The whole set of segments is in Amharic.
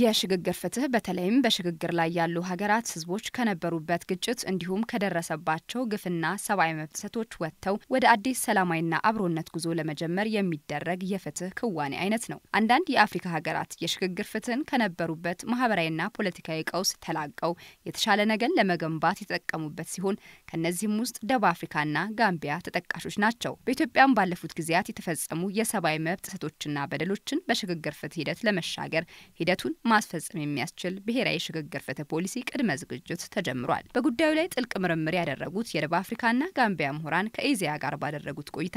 የሽግግር ፍትህ በተለይም በሽግግር ላይ ያሉ ሀገራት ህዝቦች ከነበሩበት ግጭት እንዲሁም ከደረሰባቸው ግፍና ሰብአዊ መብት ጥሰቶች ወጥተው ወደ አዲስ ሰላማዊና አብሮነት ጉዞ ለመጀመር የሚደረግ የፍትህ ክዋኔ አይነት ነው። አንዳንድ የአፍሪካ ሀገራት የሽግግር ፍትህን ከነበሩበት ማህበራዊና ፖለቲካዊ ቀውስ ተላቀው የተሻለ ነገር ለመገንባት የተጠቀሙበት ሲሆን ከእነዚህም ውስጥ ደቡብ አፍሪካና ጋምቢያ ተጠቃሾች ናቸው። በኢትዮጵያም ባለፉት ጊዜያት የተፈጸሙ የሰብአዊ መብት ጥሰቶችና በደሎችን በሽግግር ፍትህ ሂደት ለመሻገር ሂደቱን ማስፈጸም የሚያስችል ብሔራዊ ሽግግር ፍትህ ፖሊሲ ቅድመ ዝግጅት ተጀምሯል። በጉዳዩ ላይ ጥልቅ ምርምር ያደረጉት የደቡብ አፍሪካና ጋምቢያ ምሁራን ከኢዜአ ጋር ባደረጉት ቆይታ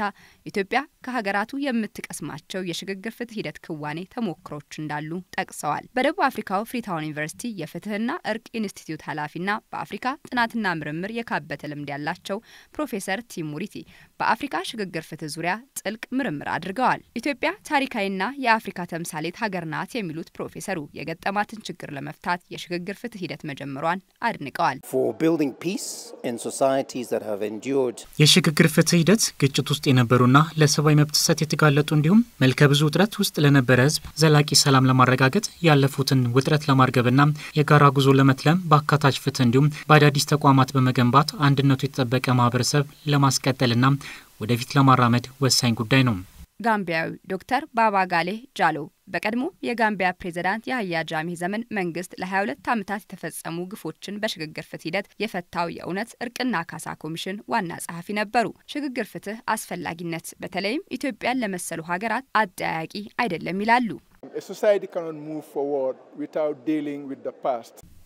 ኢትዮጵያ ከሀገራቱ የምትቀስማቸው የሽግግር ፍትህ ሂደት ክዋኔ ተሞክሮች እንዳሉ ጠቅሰዋል። በደቡብ አፍሪካው ፍሪታውን ዩኒቨርሲቲ የፍትህና እርቅ ኢንስቲትዩት ኃላፊና በአፍሪካ ጥናትና ምርምር የካበተ ልምድ ያላቸው ፕሮፌሰር ቲሙሪቲ በአፍሪካ ሽግግር ፍትህ ዙሪያ ጥልቅ ምርምር አድርገዋል። ኢትዮጵያ ታሪካዊና የአፍሪካ ተምሳሌት ሀገር ናት የሚሉት ፕሮፌሰሩ የገጠማትን ችግር ለመፍታት የሽግግር ፍትህ ሂደት መጀመሯን አድንቀዋል። የሽግግር ፍትህ ሂደት ግጭት ውስጥ የነበሩና ለሰብአዊ መብት ጥሰት የተጋለጡ እንዲሁም መልከ ብዙ ውጥረት ውስጥ ለነበረ ህዝብ ዘላቂ ሰላም ለማረጋገጥ ያለፉትን ውጥረት ለማርገብና የጋራ ጉዞ ለመትለም በአካታች ፍትህ እንዲሁም በአዳዲስ ተቋማት በመገንባት አንድነቱ የተጠበቀ ማህበረሰብ ለማስቀጠልና ወደፊት ለማራመድ ወሳኝ ጉዳይ ነው። ጋምቢያዊ ዶክተር ባባጋሌ ጃሎ በቀድሞ የጋምቢያ ፕሬዝዳንት የአህያ ጃሜ ዘመን መንግስት ለ22 ዓመታት የተፈጸሙ ግፎችን በሽግግር ፍትህ ሂደት የፈታው የእውነት እርቅና ካሳ ኮሚሽን ዋና ጸሐፊ ነበሩ። ሽግግር ፍትህ አስፈላጊነት በተለይም ኢትዮጵያን ለመሰሉ ሀገራት አጠያያቂ አይደለም ይላሉ።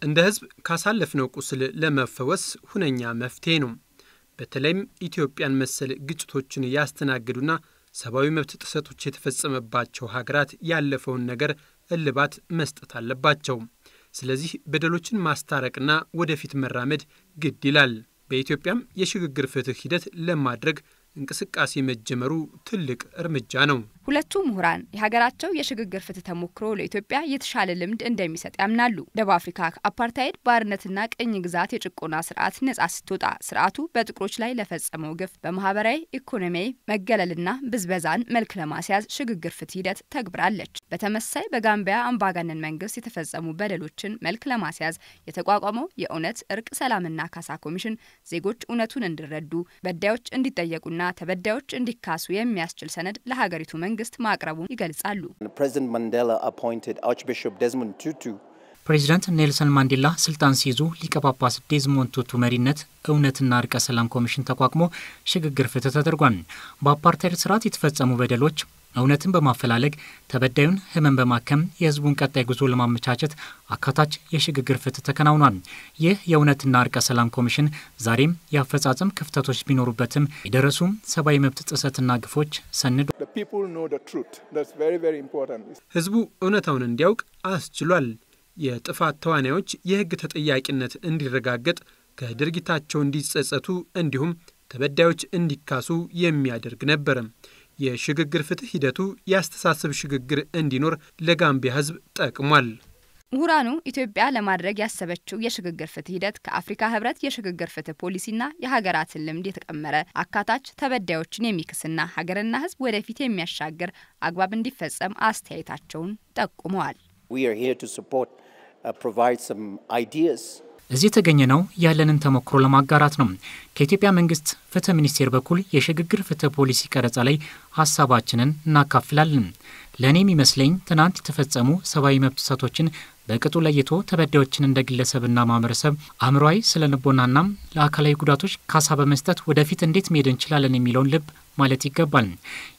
እንደ ህዝብ ካሳለፍነው ቁስል ለመፈወስ ሁነኛ መፍትሄ ነው። በተለይም ኢትዮጵያን መሰል ግጭቶችን ያስተናግዱና ሰብአዊ መብት ጥሰቶች የተፈጸመባቸው ሀገራት ያለፈውን ነገር እልባት መስጠት አለባቸው። ስለዚህ በደሎችን ማስታረቅና ወደፊት መራመድ ግድ ይላል። በኢትዮጵያም የሽግግር ፍትህ ሂደት ለማድረግ እንቅስቃሴ መጀመሩ ትልቅ እርምጃ ነው። ሁለቱ ምሁራን የሀገራቸው የሽግግር ፍትህ ተሞክሮ ለኢትዮጵያ የተሻለ ልምድ እንደሚሰጥ ያምናሉ። ደቡብ አፍሪካ ከአፓርታይድ ባርነትና ቅኝ ግዛት የጭቆና ስርዓት ነጻ ስትወጣ ስርዓቱ በጥቁሮች ላይ ለፈጸመው ግፍ በማህበራዊ ኢኮኖሚያዊ መገለልና ብዝበዛን መልክ ለማስያዝ ሽግግር ፍትህ ሂደት ተግብራለች። በተመሳይ በጋምቢያ አምባገነን መንግስት የተፈጸሙ በደሎችን መልክ ለማስያዝ የተቋቋመው የእውነት እርቅ፣ ሰላምና ካሳ ኮሚሽን ዜጎች እውነቱን እንዲረዱ፣ በዳዮች እንዲጠየቁና እና ተበዳዮች እንዲካሱ የሚያስችል ሰነድ ለሀገሪቱ መንግስት ማቅረቡን ይገልጻሉ። ፕሬዚዳንት ኔልሰን ማንዴላ ስልጣን ሲይዙ ሊቀ ጳጳስ ዴዝሞንድ ቱቱ መሪነት እውነትና እርቀ ሰላም ኮሚሽን ተቋቁሞ ሽግግር ፍትህ ተደርጓል። በአፓርታይድ ስርዓት የተፈጸሙ በደሎች እውነትን በማፈላለግ ተበዳዩን ህመን በማከም የህዝቡን ቀጣይ ጉዞ ለማመቻቸት አካታች የሽግግር ፍትህ ተከናውኗል። ይህ የእውነትና እርቀ ሰላም ኮሚሽን ዛሬም የአፈጻጸም ክፍተቶች ቢኖሩበትም የደረሱ ሰብአዊ መብት ጥሰትና ግፎች ሰንዶ ህዝቡ እውነታውን እንዲያውቅ አስችሏል። የጥፋት ተዋናዮች የህግ ተጠያቂነት እንዲረጋገጥ ከድርጊታቸው እንዲጸጸቱ እንዲሁም ተበዳዮች እንዲካሱ የሚያደርግ ነበረም። የሽግግር ፍትህ ሂደቱ የአስተሳሰብ ሽግግር እንዲኖር ለጋምቢያ ህዝብ ጠቅሟል። ምሁራኑ ኢትዮጵያ ለማድረግ ያሰበችው የሽግግር ፍትህ ሂደት ከአፍሪካ ህብረት የሽግግር ፍትህ ፖሊሲና የሀገራትን ልምድ የተቀመረ አካታች፣ ተበዳዮችን የሚክስና ሀገርና ህዝብ ወደፊት የሚያሻግር አግባብ እንዲፈጸም አስተያየታቸውን ጠቁመዋል። uh, እዚህ የተገኘ ነው ያለንን ተሞክሮ ለማጋራት ነው። ከኢትዮጵያ መንግስት ፍትህ ሚኒስቴር በኩል የሽግግር ፍትህ ፖሊሲ ቀረጻ ላይ ሀሳባችንን እናካፍላለን። ለእኔ የሚመስለኝ ትናንት የተፈጸሙ ሰብአዊ መብት ጥሰቶችን በቅጡ ለይቶ ተበዳዮችን እንደ ግለሰብና ማህበረሰብ አእምሯዊ ስለ ልቦናና ለአካላዊ ጉዳቶች ካሳ በመስጠት ወደፊት እንዴት መሄድ እንችላለን የሚለውን ልብ ማለት ይገባል።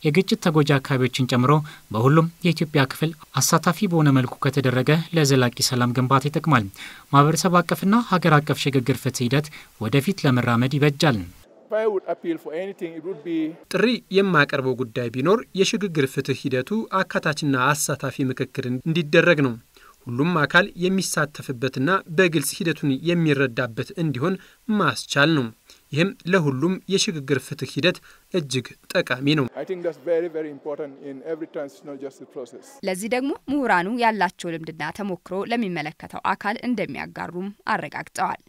የግጭት ተጎጂ አካባቢዎችን ጨምሮ በሁሉም የኢትዮጵያ ክፍል አሳታፊ በሆነ መልኩ ከተደረገ ለዘላቂ ሰላም ግንባታ ይጠቅማል። ማህበረሰብ አቀፍና ሀገር አቀፍ ሽግግር ፍትህ ሂደት ወደፊት ለመራመድ ይበጃል። ጥሪ የማቀርበው ጉዳይ ቢኖር የሽግግር ፍትህ ሂደቱ አካታችና አሳታፊ ምክክር እንዲደረግ ነው። ሁሉም አካል የሚሳተፍበትና በግልጽ ሂደቱን የሚረዳበት እንዲሆን ማስቻል ነው። ይህም ለሁሉም የሽግግር ፍትህ ሂደት እጅግ ጠቃሚ ነው። ለዚህ ደግሞ ምሁራኑ ያላቸው ልምድና ተሞክሮ ለሚመለከተው አካል እንደሚያጋሩም አረጋግጠዋል።